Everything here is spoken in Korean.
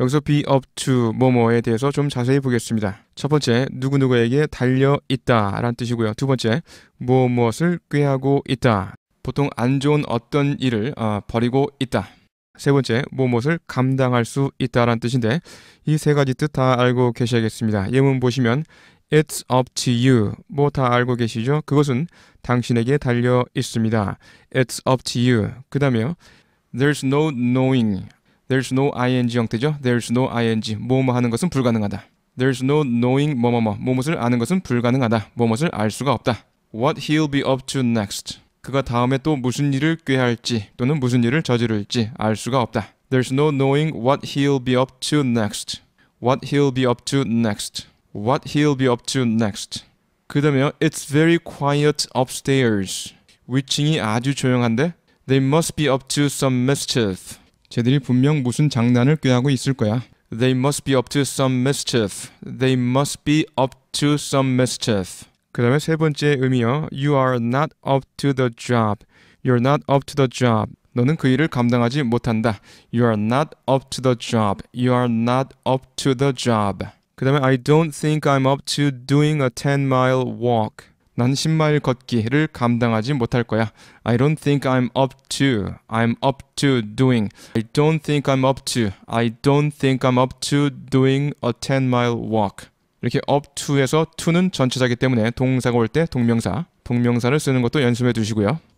여기서 be up to 뭐뭐에 대해서 좀 자세히 보겠습니다. 첫 번째, 누구누구에게 달려 있다 라는 뜻이고요. 두 번째, 뭐뭐엇을 꾀하고 있다. 보통 안 좋은 어떤 일을 어, 버리고 있다. 세 번째, 뭐뭐엇을 감당할 수 있다라는 뜻인데 이 세 가지 뜻 다 알고 계셔야겠습니다. 예문 보시면 It's up to you. 뭐 다 알고 계시죠? 그것은 당신에게 달려 있습니다. It's up to you. 그 다음에요. There's no knowing. There's no ing 형태죠. There's no ing 뭐뭐 하는 것은 불가능하다. There's no knowing 뭐뭐뭐 뭐뭇을 아는 것은 불가능하다. 뭐뭇을 알 수가 없다. What he'll be up to next. 그가 다음에 또 무슨 일을 꾀할지 또는 무슨 일을 저지를지 알 수가 없다. There's no knowing what he'll be up to next. What he'll be up to next. What he'll be up to next. 그 다음에요. It's very quiet upstairs. 위층이 아주 조용한데 They must be up to some mischief. 쟤들이 분명 무슨 장난을 꾀하고 있을 거야. They must be up to some mischief. They must be up to some mischief. 그 다음에 세 번째 의미요. You are not up to the job. You're not up to the job. 너는 그 일을 감당하지 못한다. You are not up to the job. You are not up to the job. 그 다음에 I don't think I'm up to doing a 10 mile walk. 난 10마일 걷기를 감당하지 못할 거야. I don't think I'm up to. I'm up to doing. I don't think I'm up to. I don't think I'm up to doing a 10mile walk. 이렇게 up to에서 to는 전체자기 때문에 동사가 올 때 동명사, 동명사를 쓰는 것도 연습해 두시고요.